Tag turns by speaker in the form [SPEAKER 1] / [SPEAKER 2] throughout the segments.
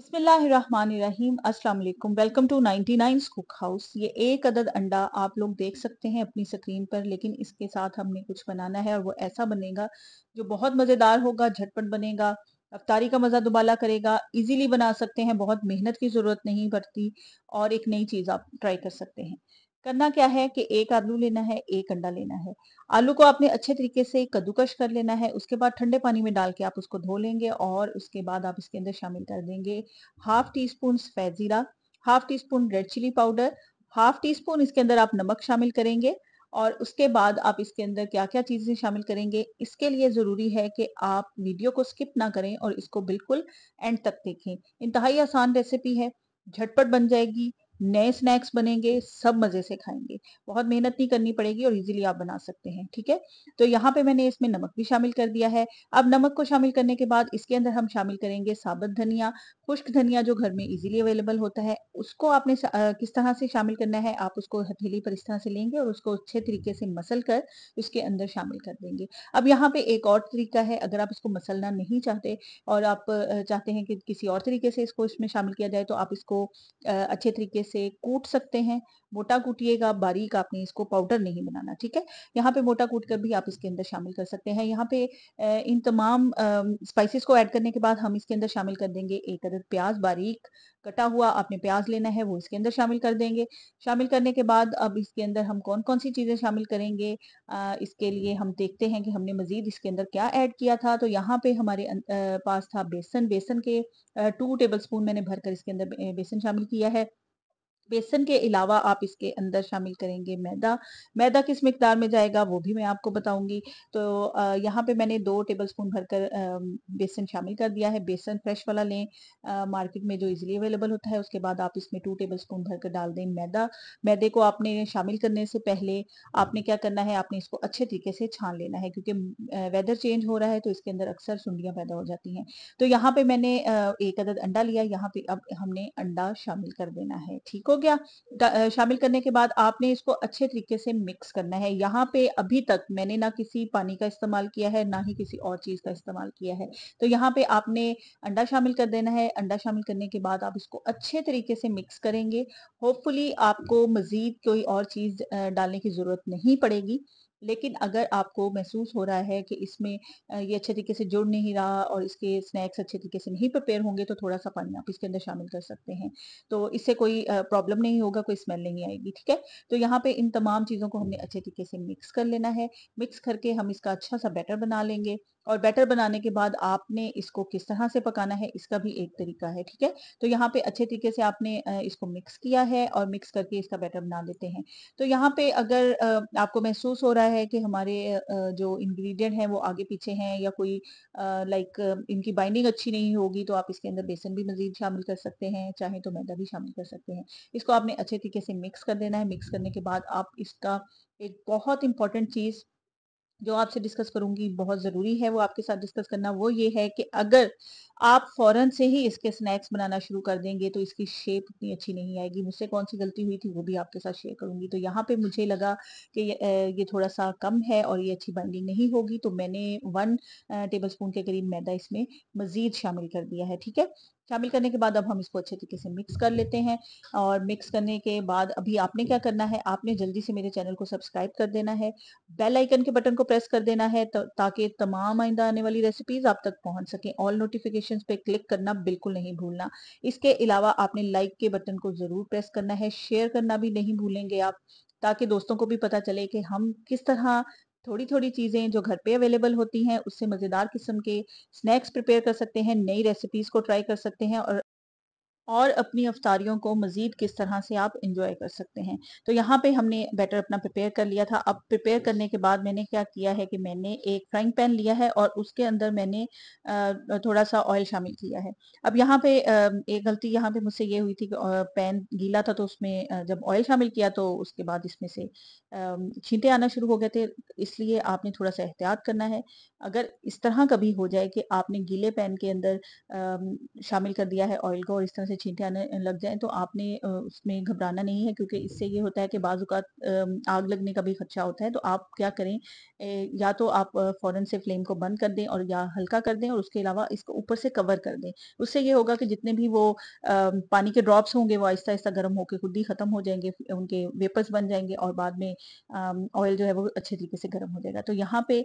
[SPEAKER 1] अस्सलाम वालेकुम welcome to 99 cook house ये एक अदद अंडा आप लोग देख सकते हैं अपनी स्क्रीन पर लेकिन इसके साथ हमने कुछ बनाना है और वो ऐसा बनेगा जो बहुत मज़ेदार होगा झटपट बनेगा अफ्तारी का मज़ा दुबाला करेगा इजीली बना सकते हैं बहुत मेहनत की ज़रूरत नहीं पड़ती और एक नई चीज़ आप ट्राई कर सकते हैं करना क्या है कि एक आलू लेना है एक अंडा लेना है आलू को आपने अच्छे तरीके से कद्दूकश कर लेना है उसके बाद ठंडे पानी में डाल के आप उसको धो लेंगे और उसके बाद आप इसके अंदर शामिल कर देंगे हाफ टी स्पून सफ़ेद ज़ीरा half teaspoon red chilli powder half teaspoon इसके अंदर आप नमक शामिल करेंगे और उसके बाद आप इसके अंदर क्या क्या चीज़ें शामिल करेंगे इसके लिए ज़रूरी है कि आप वीडियो को स्किप ना करें और इसको बिल्कुल एंड तक देखें इंतहाई आसान रेसिपी है झटपट बन जाएगी नए स्नैक्स बनेंगे सब मज़े से खाएंगे बहुत मेहनत नहीं करनी पड़ेगी और इजीली आप बना सकते हैं ठीक है तो यहाँ पे मैंने इसमें नमक भी शामिल कर दिया है अब नमक को शामिल करने के बाद इसके अंदर हम शामिल करेंगे साबुत धनिया खुश्क धनिया जो घर में इजीली अवेलेबल होता है उसको आपने किस तरह से शामिल करना है आप उसको हथेली पर इस तरह से लेंगे और उसको अच्छे तरीके से मसल कर इसके अंदर शामिल कर देंगे अब यहाँ पे एक और तरीका है अगर आप इसको मसलना नहीं चाहते और आप चाहते हैं कि किसी और तरीके से इसको इसमें शामिल किया जाए तो आप इसको अच्छे तरीके इसे कूट सकते हैं मोटा कूटिएगा बारीक आपने इसको पाउडर नहीं बनाना ठीक है यहाँ पे मोटा कूट कर भी आप इसके अंदर शामिल कर सकते हैं यहाँ पे इन तमाम स्पाइसेस को ऐड करने के बाद हम इसके अंदर शामिल कर देंगे एक अदर प्याज बारीक कटा हुआ आपने प्याज लेना है वो इसके अंदर शामिल कर देंगे शामिल करने के बाद अब इसके अंदर हम कौन कौन सी चीज़ें शामिल करेंगे आ, इसके लिए हम देखते हैं कि हमने मज़ीद इसके अंदर क्या ऐड किया था तो यहाँ पे हमारे अं, पास था बेसन बेसन के टू टेबल स्पून मैंने भरकर इसके अंदर बेसन शामिल किया है बेसन के अलावा आप इसके अंदर शामिल करेंगे मैदा मैदा किस मकदार में जाएगा वो भी मैं आपको बताऊंगी तो यहाँ पे मैंने दो टेबल स्पून भरकर बेसन शामिल कर दिया है बेसन फ्रेश वाला लें मार्केट में जो इजीली अवेलेबल होता है उसके बाद आप इसमें टू टेबल स्पून भरकर डाल दें मैदा मैदे को आपने शामिल करने से पहले आपने क्या करना है आपने इसको अच्छे तरीके से छान लेना है क्योंकि वेदर चेंज हो रहा है तो इसके अंदर अक्सर सुंडियाँ पैदा हो जाती हैं तो यहाँ पे मैंने एक अदद अंडा लिया यहाँ पे अब हमने अंडा शामिल कर देना है ठीक हो गया शामिल करने के बाद आपने इसको अच्छे तरीके से मिक्स करना है यहाँ पे अभी तक मैंने ना किसी पानी का इस्तेमाल किया है ना ही किसी और चीज़ का इस्तेमाल किया है तो यहाँ पे आपने अंडा शामिल कर देना है अंडा शामिल करने के बाद आप इसको अच्छे तरीके से मिक्स करेंगे होपफुली आपको मज़ीद कोई और चीज़ डालने की ज़रूरत नहीं पड़ेगी लेकिन अगर आपको महसूस हो रहा है कि इसमें ये अच्छे तरीके से जुड़ नहीं रहा और इसके स्नैक्स अच्छे तरीके से नहीं प्रिपेयर होंगे तो थोड़ा सा पानी आप इसके अंदर शामिल कर सकते हैं तो इससे कोई प्रॉब्लम नहीं होगा कोई स्मेल नहीं आएगी ठीक है तो यहाँ पे इन तमाम चीज़ों को हमने अच्छे तरीके से मिक्स कर लेना है मिक्स करके हम इसका अच्छा सा बैटर बना लेंगे और बैटर बनाने के बाद आपने इसको किस तरह से पकाना है इसका भी एक तरीका है ठीक है तो यहाँ पे अच्छे तरीके से आपने इसको मिक्स किया है और मिक्स करके इसका बैटर बना लेते हैं तो यहाँ पे अगर आपको महसूस हो रहा है कि हमारे जो इंग्रेडिएंट हैं वो आगे पीछे हैं या कोई लाइक इनकी बाइंडिंग अच्छी नहीं होगी तो आप इसके अंदर बेसन भी मजीद शामिल कर सकते हैं चाहे तो मैदा भी शामिल कर सकते हैं इसको आपने अच्छे तरीके से मिक्स कर देना है मिक्स करने के बाद आप इसका एक बहुत इंपॉर्टेंट चीज़ जो आपसे डिस्कस करूंगी बहुत ज़रूरी है वो आपके साथ डिस्कस करना वो ये है कि अगर आप फौरन से ही इसके स्नैक्स बनाना शुरू कर देंगे तो इसकी शेप इतनी अच्छी नहीं आएगी मुझसे कौन सी गलती हुई थी वो भी आपके साथ शेयर करूंगी तो यहाँ पे मुझे लगा कि ये थोड़ा सा कम है और ये अच्छी बाइंडिंग नहीं होगी तो मैंने वन टेबल स्पून के करीब मैदा इसमें मज़ीद शामिल कर दिया है ठीक है शामिल करने के बाद अब हम इसको अच्छे तरीके से मिक्स कर लेते हैं और मिक्स करने के बाद अभी आपने क्या करना है आपने जल्दी से मेरे चैनल को सब्सक्राइब कर देना है बेल आइकन के बटन को प्रेस कर देना है ताकि तमाम आइंदा आने वाली रेसिपीज आप तक पहुंच सके ऑल नोटिफिकेशन नोटिफिकेशन पे क्लिक करना बिल्कुल नहीं भूलना इसके अलावा आपने लाइक के बटन को जरूर प्रेस करना है शेयर करना भी नहीं भूलेंगे आप ताकि दोस्तों को भी पता चले कि हम किस तरह थोड़ी थोड़ी चीज़ें जो घर पे अवेलेबल होती हैं उससे मज़ेदार किस्म के स्नैक्स प्रिपेयर कर सकते हैं नई रेसिपीज़ को ट्राई कर सकते हैं और और अपनी अफतारियों को मज़ीद किस तरह से आप इंजॉय कर सकते हैं तो यहाँ पे हमने बैटर अपना प्रिपेयर कर लिया था अब प्रिपेयर करने के बाद मैंने क्या किया है कि मैंने एक फ्राइंग पैन लिया है और उसके अंदर मैंने थोड़ा सा ऑयल शामिल किया है अब यहाँ पे एक गलती यहाँ पे मुझसे ये हुई थी कि पैन गीला था तो उसमें जब ऑयल शामिल किया तो उसके बाद इसमें से छींटे आना शुरू हो गए थे इसलिए आपने थोड़ा सा एहतियात करना है अगर इस तरह कभी हो जाए कि आपने गीले पैन के अंदर शामिल कर दिया है ऑयल को और इस तरह से छींटे आने लग जाए तो आपने उसमें घबराना नहीं है क्योंकि इससे ये होता है कि बाजूकात आग लगने का भी खदशा होता है तो आप क्या करें या तो आप फ़ौरन से फ्लेम को बंद कर दें और या हल्का कर दें और उसके अलावा इसको ऊपर से कवर कर दें उससे ये होगा कि जितने भी वो पानी के ड्रॉप्स होंगे वो आहिस्ता आहिस्ता गर्म होकर खुद ही ख़त्म हो जाएंगे उनके वेपर्स बन जाएंगे और बाद में ऑयल जो है वो अच्छे तरीके से गर्म हो जाएगा तो यहाँ पे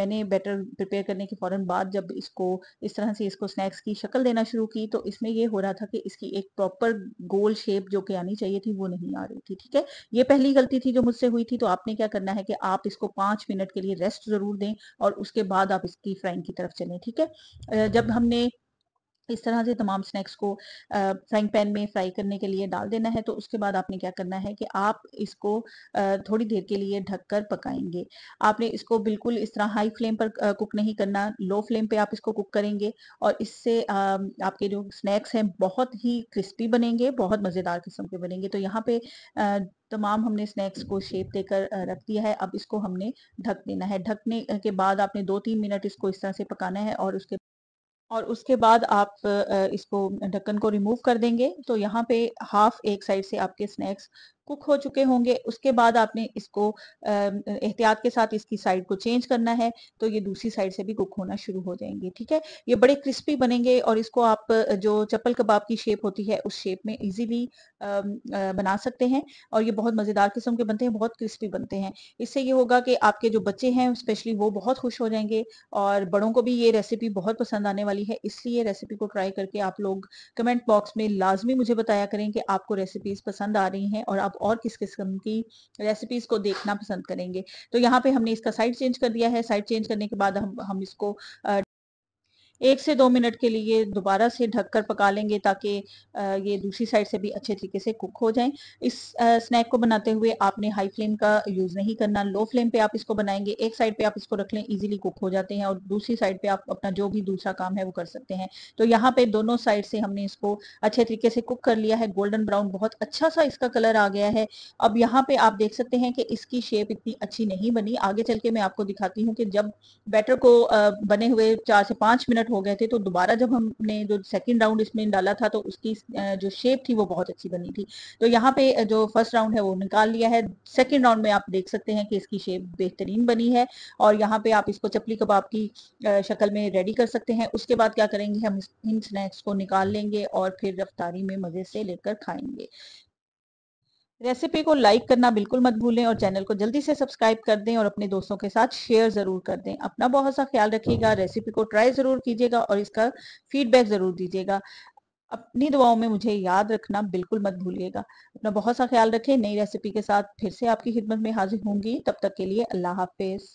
[SPEAKER 1] मैंने बैटर प्रिपेयर करने के फ़ौरन बाद जब इसको इस तरह से इसको स्नैक्स की शक्ल देना शुरू की तो इसमें ये हो रहा था कि इसकी एक प्रॉपर गोल शेप जो कि आनी चाहिए थी वो नहीं आ रही थी ठीक है ये पहली गलती थी जो मुझसे हुई थी तो आपने क्या करना है कि आप इसको पांच मिनट के लिए रेस्ट ज़रूर दें और उसके बाद आप इसकी फ्राइंग की तरफ चलें ठीक है जब हमने इस तरह से तमाम स्नैक्स को फ्राइंग पैन में फ्राई करने के लिए डाल देना है तो उसके बाद आपने क्या करना है कि आप इसको थोड़ी देर के लिए ढककर पकाएंगे आपने इसको बिल्कुल इस तरह हाई फ्लेम पर कुक नहीं करना लो फ्लेम पे आप इसको कुक करेंगे और इससे आपके जो स्नैक्स हैं बहुत ही क्रिस्पी बनेंगे बहुत मज़ेदार किस्म के बनेंगे तो यहाँ पे तमाम हमने स्नैक्स को शेप देकर रख दिया है अब इसको हमने ढक देना है ढकने के बाद आपने दो तीन मिनट इसको इस तरह से पकाना है और उसके और उसके बाद आप इसको ढक्कन को रिमूव कर देंगे तो यहाँ पे हाफ एक साइड से आपके स्नैक्स कुक हो चुके होंगे उसके बाद आपने इसको एहतियात के साथ इसकी साइड को चेंज करना है तो ये दूसरी साइड से भी कुक होना शुरू हो जाएंगे ठीक है ये बड़े क्रिस्पी बनेंगे और इसको आप जो चप्पल कबाब की शेप होती है उस शेप में इजीली बना सकते हैं और ये बहुत मज़ेदार किस्म के बनते हैं बहुत क्रिस्पी बनते हैं इससे ये होगा कि आपके जो बच्चे हैं स्पेशली वो बहुत खुश हो जाएंगे और बड़ों को भी ये रेसिपी बहुत पसंद आने वाली है इसलिए रेसिपी को ट्राई करके आप लोग कमेंट बॉक्स में लाजमी मुझे बताया करें कि आपको रेसिपीज पसंद आ रही हैं और आप और किस किस्म की रेसिपीज को देखना पसंद करेंगे तो यहाँ पे हमने इसका साइड चेंज कर दिया है साइड चेंज करने के बाद हम हम इसको एक से दो मिनट के लिए दोबारा से ढककर पका लेंगे ताकि ये दूसरी साइड से भी अच्छे तरीके से कुक हो जाएं इस स्नैक को बनाते हुए आपने हाई फ्लेम का यूज़ नहीं करना लो फ्लेम पे आप इसको बनाएंगे एक साइड पे आप इसको रख लें इजीली कुक हो जाते हैं और दूसरी साइड पे आप अपना जो भी दूसरा काम है वो कर सकते हैं तो यहाँ पे दोनों साइड से हमने इसको अच्छे तरीके से कुक कर लिया है गोल्डन ब्राउन बहुत अच्छा सा इसका कलर आ गया है अब यहाँ पे आप देख सकते हैं कि इसकी शेप इतनी अच्छी नहीं बनी आगे चल के मैं आपको दिखाती हूँ कि जब बैटर को बने हुए चार से पांच मिनट हो गए थे तो दोबारा जब हमने जो सेकंड राउंड इसमें डाला था तो उसकी जो शेप थी वो बहुत अच्छी बनी थी तो यहाँ पे जो फर्स्ट राउंड है वो निकाल लिया है सेकंड राउंड में आप देख सकते हैं कि इसकी शेप बेहतरीन बनी है और यहाँ पे आप इसको चपली कबाब की शक्ल में रेडी कर सकते हैं उसके बाद क्या करेंगे हम इन स्नैक्स को निकाल लेंगे और फिर रफ्तारी में मज़े से लेकर खाएंगे रेसिपी को लाइक करना बिल्कुल मत भूलें और चैनल को जल्दी से सब्सक्राइब कर दें और अपने दोस्तों के साथ शेयर ज़रूर कर दें अपना बहुत सा ख्याल रखिएगा रेसिपी हाँ। को ट्राई ज़रूर कीजिएगा और इसका फीडबैक ज़रूर दीजिएगा अपनी दुआओं में मुझे याद रखना बिल्कुल मत भूलिएगा अपना बहुत सा ख्याल रखें नई रेसिपी के साथ फिर से आपकी खिदमत में हाजिर होंगी तब तक के लिए अल्लाह हाफिज़